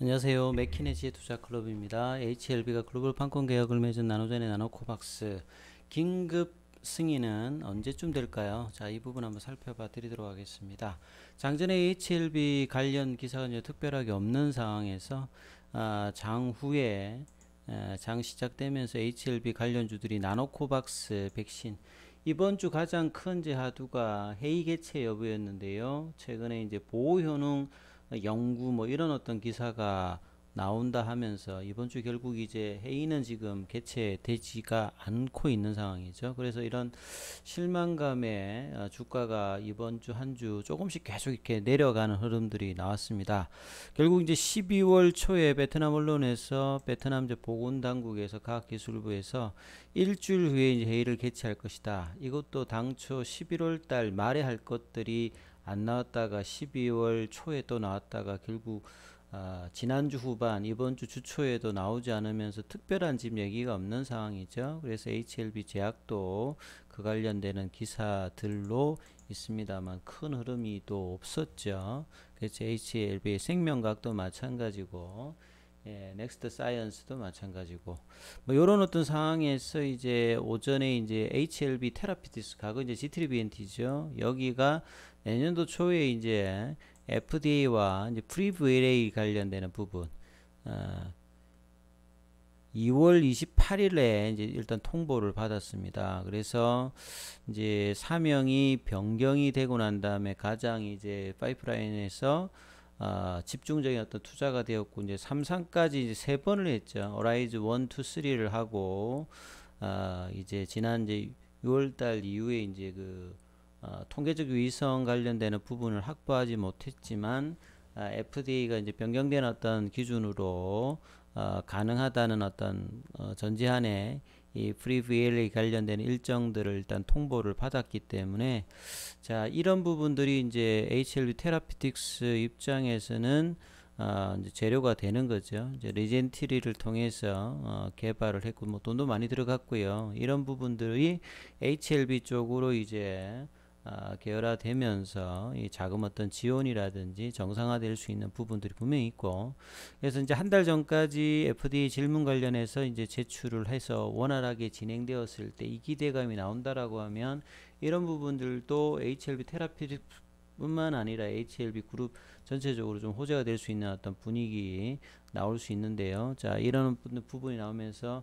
안녕하세요. 맥키네지의 투자클럽입니다. HLB가 글로벌 판권 계약을 맺은 나노젠의 나노코박스 긴급 승인은 언제쯤 될까요? 자, 이 부분 한번 살펴봐 드리도록 하겠습니다. 장전에 HLB 관련 기사가 특별하게 없는 상황에서 아, 장후에 장 시작되면서 HLB 관련주들이 나노코박스 백신 이번 주 가장 큰 제하두가 회의 개최 여부였는데요. 최근에 이제 보호 효능 연구 뭐 이런 어떤 기사가 나온다 하면서 이번 주 결국 이제 회의는 지금 개최되지가 않고 있는 상황이죠. 그래서 이런 실망감에 어, 주가가 이번 주 한주 주 조금씩 계속 이렇게 내려가는 흐름들이 나왔습니다. 결국 이제 12월 초에 베트남 언론에서 베트남 보건당국에서 과학기술부에서 일주일 후에 이제 회의를 개최할 것이다. 이것도 당초 11월 달 말에 할 것들이 안 나왔다가 12월 초에 또 나왔다가 결국 아, 지난주 후반 이번 주 주초에도 나오지 않으면서 특별한 집 얘기가 없는 상황이죠. 그래서 HLB 제약도 그 관련되는 기사들로 있습니다만 큰 흐름이 또 없었죠. 그래서 HLB 생명각도 마찬가지고 예, 넥스트 사이언스도 마찬가지고 뭐 요런 어떤 상황에서 이제 오전에 이제 HLB 테라피티스 가거 이제 지트리비엔티죠 여기가 내년도 초에 이제 FDA와 이제 프리브 l a 관련되는 부분 어, 2월 28일에 이제 일단 통보를 받았습니다. 그래서 이제 사명이 변경이 되고 난 다음에 가장 이제 파이프라인에서 아, 집중적인 어떤 투자가 되었고 이제 삼상까지 이제 세 번을 했죠. 어라이즈 1, 2, 3를 하고 아, 이제 지난 이제 6월 달 이후에 이제 그 아, 통계적 위성 관련되는 부분을 확보하지 못했지만 아, FDA가 이제 변경된 어떤 기준으로 어, 가능하다는 어떤 어, 전제안에 이 프리VLA 관련된 일정들을 일단 통보를 받았기 때문에 자 이런 부분들이 이제 HLV 테라피틱스 입장에서는 어, 이제 재료가 되는 거죠. 이제 리젠티리를 통해서 어, 개발을 했고 뭐 돈도 많이 들어갔고요. 이런 부분들이 HLB 쪽으로 이제 아, 계열화되면서 이 자금 어떤 지원이라든지 정상화될 수 있는 부분들이 분명히 있고 그래서 이제 한 달 전까지 FD 질문 관련해서 이제 제출을 해서 원활하게 진행되었을 때 이 기대감이 나온다라고 하면 이런 부분들도 HLB 테라피틱 뿐만 아니라 HLB 그룹 전체적으로 좀 호재가 될 수 있는 어떤 분위기 나올 수 있는데요. 자, 이런 부분이 나오면서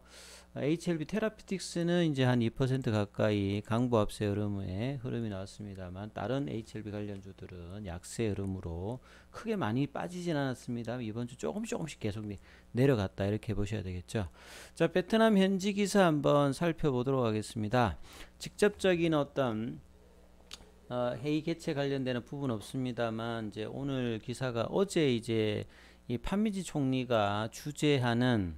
HLB 테라피틱스는 이제 한 2% 가까이 강보압세 흐름의 흐름이 나왔습니다만 다른 HLB 관련주들은 약세 흐름으로 크게 많이 빠지진 않았습니다. 이번 주 조금 조금씩 계속 내려갔다 이렇게 보셔야 되겠죠. 자, 베트남 현지 기사 한번 살펴보도록 하겠습니다. 직접적인 어떤 어, 회의 개최 관련되는 부분 없습니다만 이제 오늘 기사가 어제 이제 이 판미지 총리가 주재하는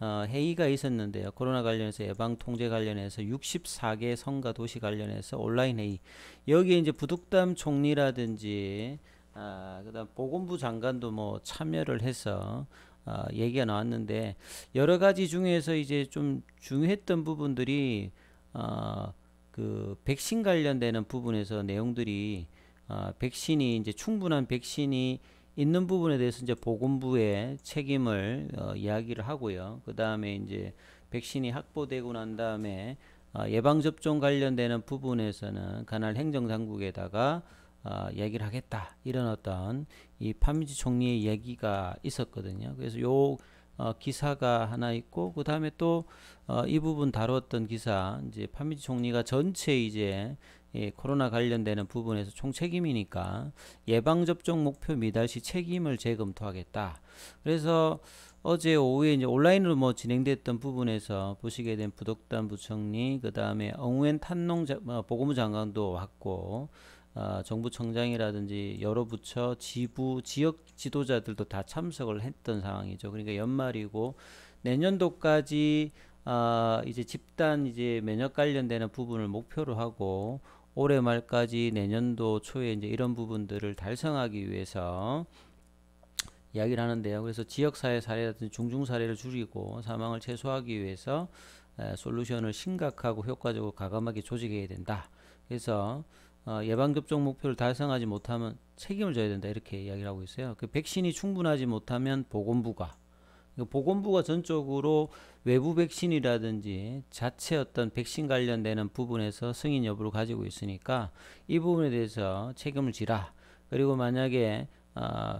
어, 회의가 있었는데요. 코로나 관련해서 예방 통제 관련해서 64개 성과 도시 관련해서 온라인 회의. 여기에 이제 부득담 총리라든지 아, 그다음 보건부 장관도 뭐 참여를 해서 아, 얘기가 나왔는데 여러 가지 중에서 이제 좀 중요했던 부분들이 어, 그 백신 관련되는 부분에서 내용들이 아, 백신이 이제 충분한 백신이 있는 부분에 대해서 이제 보건부의 책임을 어, 이야기를 하고요. 그 다음에 이제 백신이 확보되고 난 다음에 어, 예방접종 관련되는 부분에서는 관할 행정당국에다가 어, 아, 이기를 하겠다 이런 어떤 이 파미지 총리의 얘기가 있었거든요. 그래서 요 어, 기사가 하나 있고 그 다음에 또이 어, 부분 다뤘던 기사 이제 판미지 총리가 전체 이제 예, 코로나 관련되는 부분에서 총책임이니까 예방접종 목표 미달 시 책임을 재검토하겠다. 그래서 어제 오후에 이제 온라인으로 뭐 진행됐던 부분에서 보시게 된 부덕단 부총리, 그 다음에 엉웬 탄농 자, 어, 보고무 장관도 왔고, 아, 정부청장이라든지 여러 부처, 지부, 지역 지도자들도 다 참석을 했던 상황이죠. 그러니까 연말이고 내년도까지 아, 이제 집단 이제 면역 관련되는 부분을 목표로 하고 올해 말까지 내년도 초에 이제 이런 부분들을 달성하기 위해서 이야기를 하는데요. 그래서 지역사회 사례라든지 중증 사례를 줄이고 사망을 최소화하기 위해서 에, 솔루션을 심각하고 효과적으로 과감하게 조직해야 된다. 그래서 어, 예방접종 목표를 달성하지 못하면 책임을 져야 된다 이렇게 이야기를 하고 있어요. 그 백신이 충분하지 못하면 보건부가 보건부가 전적으로 외부 백신이라든지 자체 어떤 백신 관련되는 부분에서 승인 여부를 가지고 있으니까 이 부분에 대해서 책임을 지라. 그리고 만약에 어,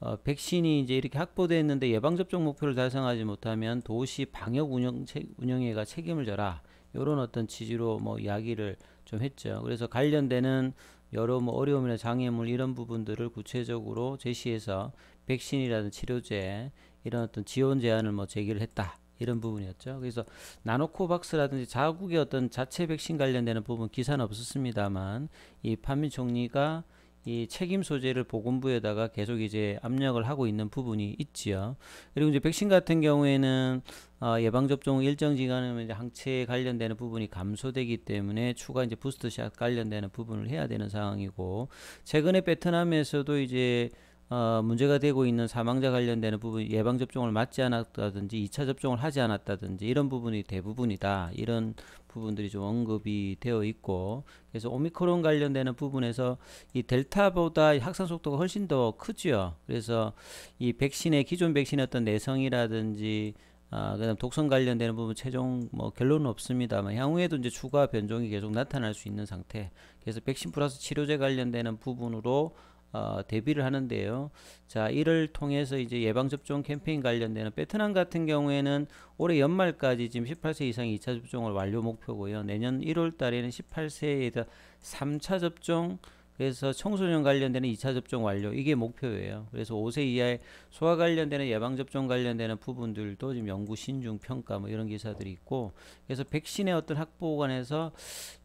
어, 백신이 이제 이렇게 확보돼 는데 예방접종 목표를 달성하지 못하면 도시 방역 운영 운영회가 책임을 져라. 이런 어떤 취지로 뭐 이야기를 좀 했죠. 그래서 관련되는 여러 뭐 어려움이나 장애물 이런 부분들을 구체적으로 제시해서 백신이라든 치료제 이런 어떤 지원 제안을 뭐 제기를 했다. 이런 부분이었죠. 그래서 나노코박스라든지 자국의 어떤 자체 백신 관련되는 부분 기사는 없었습니다만 이 판민 총리가 이 책임 소재를 보건부에다가 계속 이제 압력을 하고 있는 부분이 있지요. 그리고 이제 백신 같은 경우에는 어, 예방접종 일정 기간이 이제 항체 관련되는 부분이 감소되기 때문에 추가 이제 부스트샷 관련되는 부분을 해야 되는 상황이고 최근에 베트남에서도 이제 어, 문제가 되고 있는 사망자 관련되는 부분 예방 접종을 맞지 않았다든지 2차 접종을 하지 않았다든지 이런 부분이 대부분이다. 이런 부분들이 좀 언급이 되어 있고 그래서 오미크론 관련되는 부분에서 이 델타보다 확산 속도가 훨씬 더 크지요. 그래서 이 백신의 기존 백신의 어떤 내성이라든지 아, 그다음 독성 관련되는 부분 최종 뭐 결론은 없습니다만 향후에도 이제 추가 변종이 계속 나타날 수 있는 상태. 그래서 백신 플러스 치료제 관련되는 부분으로 어, 대비를 하는데요. 자, 이를 통해서 이제 예방접종 캠페인 관련되는 베트남 같은 경우에는 올해 연말까지 지금 18세 이상 2차 접종을 완료 목표고요. 내년 1월 달에는 18세에 3차 접종, 그래서 청소년 관련되는 2차 접종 완료 이게 목표예요. 그래서 5세 이하의 소아 관련되는 예방 접종 관련되는 부분들도 지금 연구 신중 평가 뭐 이런 기사들이 있고 그래서 백신의 어떤 확보 관에서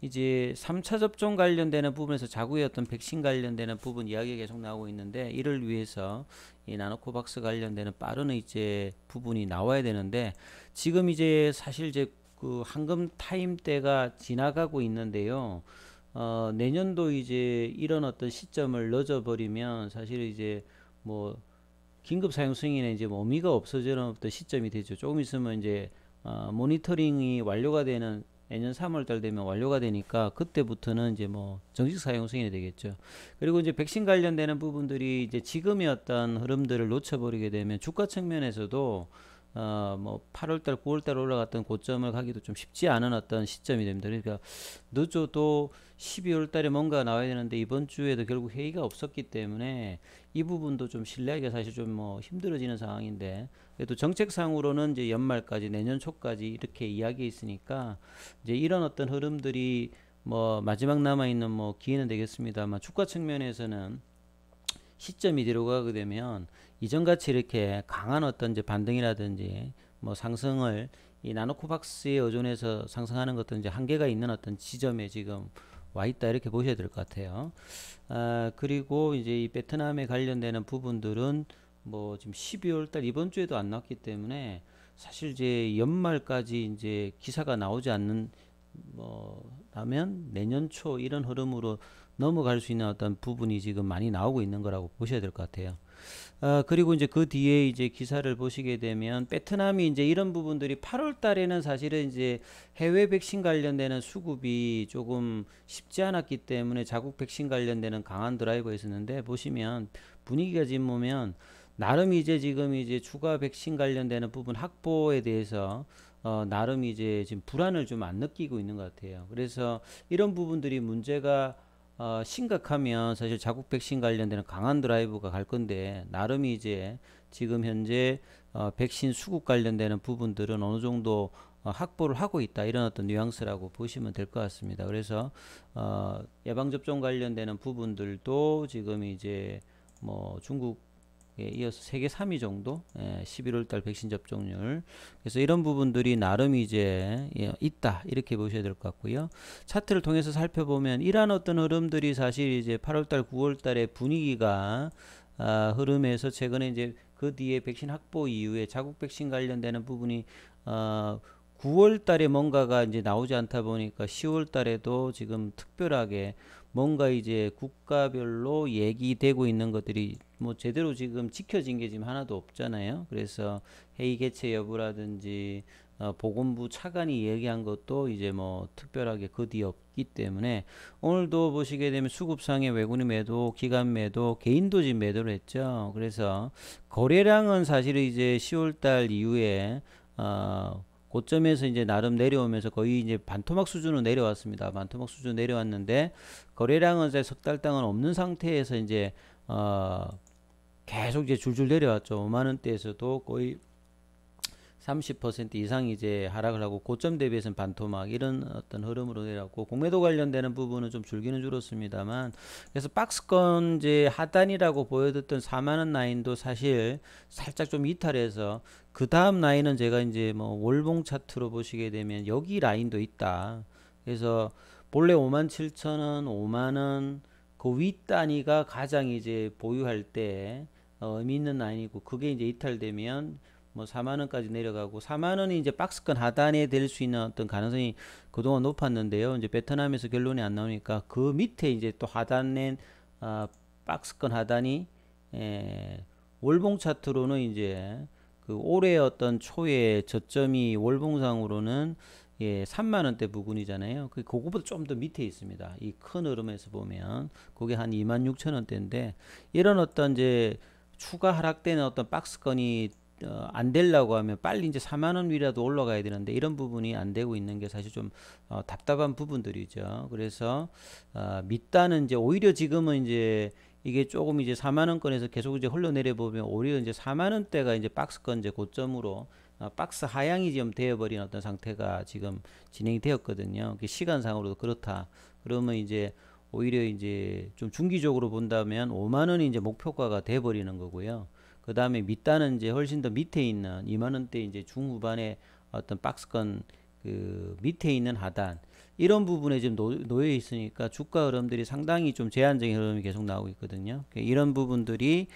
이제 3차 접종 관련되는 부분에서 자구의 어떤 백신 관련되는 부분 이야기가 계속 나오고 있는데 이를 위해서 이 나노코박스 관련되는 빠른 이제 부분이 나와야 되는데 지금 이제 사실 이제 그 황금 타임 때가 지나가고 있는데요. 어, 내년도 이제 이런 어떤 시점을 늦어버리면 사실 이제 뭐 긴급 사용 승인에 이제 뭐 의미가 없어지는 어떤 시점이 되죠. 조금 있으면 이제 어, 모니터링이 완료가 되는 내년 3월달 되면 완료가 되니까 그때부터는 이제 뭐 정식 사용 승인이 되겠죠. 그리고 이제 백신 관련되는 부분들이 이제 지금의 어떤 흐름들을 놓쳐버리게 되면 주가 측면에서도 어, 뭐 8월달, 9월달 올라갔던 고점을 가기도 좀 쉽지 않은 어떤 시점이 됩니다. 그러니까 늦어도 12월달에 뭔가 나와야 되는데 이번 주에도 결국 회의가 없었기 때문에 이 부분도 좀 신뢰하기가 사실 좀 뭐 힘들어지는 상황인데 그래도 정책상으로는 이제 연말까지 내년 초까지 이렇게 이야기 있으니까 이제 이런 어떤 흐름들이 뭐 마지막 남아 있는 뭐 기회는 되겠습니다만 주가 측면에서는 시점이 들어가게 되면 이전같이 이렇게 강한 어떤 이제 반등이라든지 뭐 상승을 이 나노코박스에 의존해서 상승하는 것도 이제 한계가 있는 어떤 지점에 지금 와 있다 이렇게 보셔야 될 것 같아요. 아, 그리고 이제 이 베트남에 관련되는 부분들은 뭐 지금 12월 달 이번 주에도 안 나왔기 때문에 사실 이제 연말까지 이제 기사가 나오지 않는 뭐 라면 내년 초 이런 흐름으로 넘어갈 수 있는 어떤 부분이 지금 많이 나오고 있는 거라고 보셔야 될 것 같아요. 아, 그리고 이제 그 뒤에 이제 기사를 보시게 되면 베트남이 이제 이런 부분들이 8월 달에는 사실은 이제 해외 백신 관련되는 수급이 조금 쉽지 않았기 때문에 자국 백신 관련되는 강한 드라이버 있었는데 보시면 분위기가 지금 보면 나름 이제 지금 이제 추가 백신 관련되는 부분 확보에 대해서 어, 나름 이제 지금 불안을 좀 안 느끼고 있는 것 같아요. 그래서 이런 부분들이 문제가 어, 심각하면 사실 자국 백신 관련되는 강한 드라이브가 갈 건데 나름 이제 지금 현재 어, 백신 수급 관련되는 부분들은 어느 정도 어, 확보를 하고 있다 이런 어떤 뉘앙스라고 보시면 될 것 같습니다. 그래서 어, 예방 접종 관련되는 부분들도 지금 이제 뭐 중국 예, 이어서 세계 3위 정도 예, 11월달 백신 접종률 그래서 이런 부분들이 나름 이제 예, 있다 이렇게 보셔야 될 것 같고요 차트를 통해서 살펴보면 이러한 어떤 흐름들이 사실 이제 8월달 9월달의 분위기가 아, 흐름에서 최근에 이제 그 뒤에 백신 확보 이후에 자국 백신 관련되는 부분이 어, 9월달에 뭔가가 이제 나오지 않다 보니까 10월달에도 지금 특별하게 뭔가 이제 국가별로 얘기되고 있는 것들이 뭐 제대로 지금 지켜진 게 지금 하나도 없잖아요. 그래서 회의 개최 여부라든지 어, 보건부 차관이 얘기한 것도 이제 뭐 특별하게 그 뒤 없기 때문에 오늘도 보시게 되면 수급상의 외국인 매도, 기간 매도, 개인도지 매도를 했죠. 그래서 거래량은 사실 이제 10월달 이후에 어, 고점에서 이제 나름 내려오면서 거의 이제 반토막 수준으로 내려왔습니다. 반토막 수준 내려왔는데 거래량은 이제 석달 당은 없는 상태에서 이제 어 계속 이제 줄줄 내려왔죠. 5만 원대에서도 거의 30% 이상 이제 하락을 하고 고점 대비해서는 반토막 이런 어떤 흐름으로 내려왔고 공매도 관련되는 부분은 좀 줄기는 줄었습니다만 그래서 박스권 이제 하단이라고 보여졌던 4만원 라인도 사실 살짝 좀 이탈해서 그 다음 라인은 제가 이제 뭐 월봉 차트로 보시게 되면 여기 라인도 있다 그래서 본래 5만 7천원 5만원 그 윗단위가 가장 이제 보유할 때 어, 의미 있는 라인이고 그게 이제 이탈되면 뭐 4만 원까지 내려가고 4만 원이 이제 박스권 하단에 될 수 있는 어떤 가능성이 그동안 높았는데요. 이제 베트남에서 결론이 안 나오니까 그 밑에 이제 또 하단에 아, 박스권 하단이 에, 예, 월봉 차트로는 이제 그 올해 어떤 초에 저점이 월봉상으로는 예, 3만 원대 부근이잖아요. 그 그거보다 좀 더 밑에 있습니다. 이 큰 흐름에서 보면 그게 한 2만 6천 원대인데 이런 어떤 이제 추가 하락되는 어떤 박스권이 어, 안 되려고 하면 빨리 이제 4만 원 위라도 올라가야 되는데 이런 부분이 안 되고 있는 게 사실 좀 어, 답답한 부분들이죠. 그래서 어, 밑단은 이제 오히려 지금은 이제 이게 조금 이제 4만 원권에서 계속 이제 흘러내려 보면 오히려 이제 4만 원대가 이제 박스권 이제 고점으로 어, 박스 하향이 좀 되어버린 어떤 상태가 지금 진행이 되었거든요. 시간상으로도 그렇다. 그러면 이제 오히려 이제 좀 중기적으로 본다면 5만 원이 이제 목표가가 돼버리는 거고요. 그 다음에 밑단은 이제 훨씬 더 밑에 있는 2만원대 이제 중후반에 어떤 박스권 그 밑에 있는 하단 이런 부분에 지금 놓여 있으니까 주가 흐름들이 상당히 좀 제한적인 흐름이 계속 나오고 있거든요. 그러니까 이런 부분들이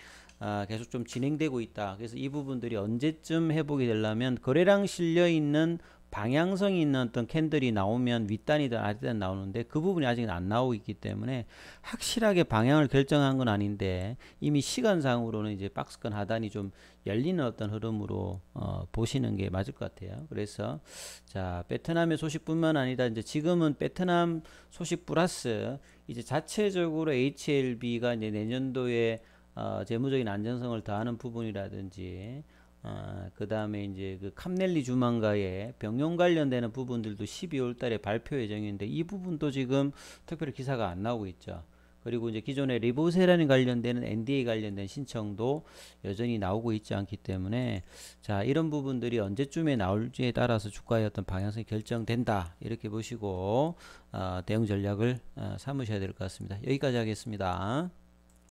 아, 계속 좀 진행되고 있다. 그래서 이 부분들이 언제쯤 회복이 되려면 거래량 실려 있는 방향성이 있는 어떤 캔들이 나오면 윗단이든 아래단 나오는데 그 부분이 아직 안 나오고 있기 때문에 확실하게 방향을 결정한 건 아닌데 이미 시간상으로는 이제 박스권 하단이 좀 열리는 어떤 흐름으로 어, 보시는 게 맞을 것 같아요. 그래서 자 베트남의 소식뿐만 아니라 이제 지금은 베트남 소식 플러스 이제 자체적으로 HLB가 이제 내년도에 어, 재무적인 안정성을 더하는 부분이라든지 아, 그 다음에 이제 그 캄넬리 주망가의 병용 관련되는 부분들도 12월 달에 발표 예정인데 이 부분도 지금 특별히 기사가 안 나오고 있죠. 그리고 이제 기존의 리보세라는 관련되는 NDA 관련된 신청도 여전히 나오고 있지 않기 때문에 자 이런 부분들이 언제쯤에 나올지에 따라서 주가의 어떤 방향성이 결정된다 이렇게 보시고 어, 대응 전략을 어, 삼으셔야 될 것 같습니다. 여기까지 하겠습니다.